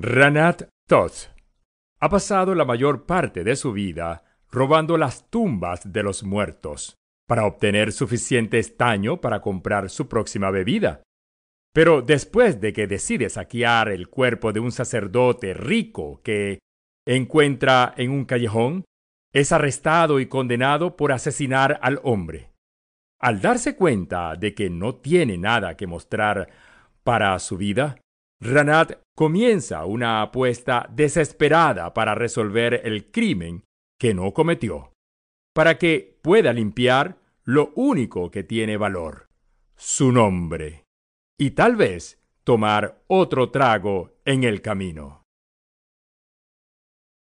Ranat Toth ha pasado la mayor parte de su vida robando las tumbas de los muertos para obtener suficiente estaño para comprar su próxima bebida. Pero después de que decide saquear el cuerpo de un sacerdote rico que encuentra en un callejón, es arrestado y condenado por asesinar al hombre. Al darse cuenta de que no tiene nada que mostrar para su vida, Ranat comienza una apuesta desesperada para resolver el crimen que no cometió, para que pueda limpiar lo único que tiene valor, su nombre, y tal vez tomar otro trago en el camino.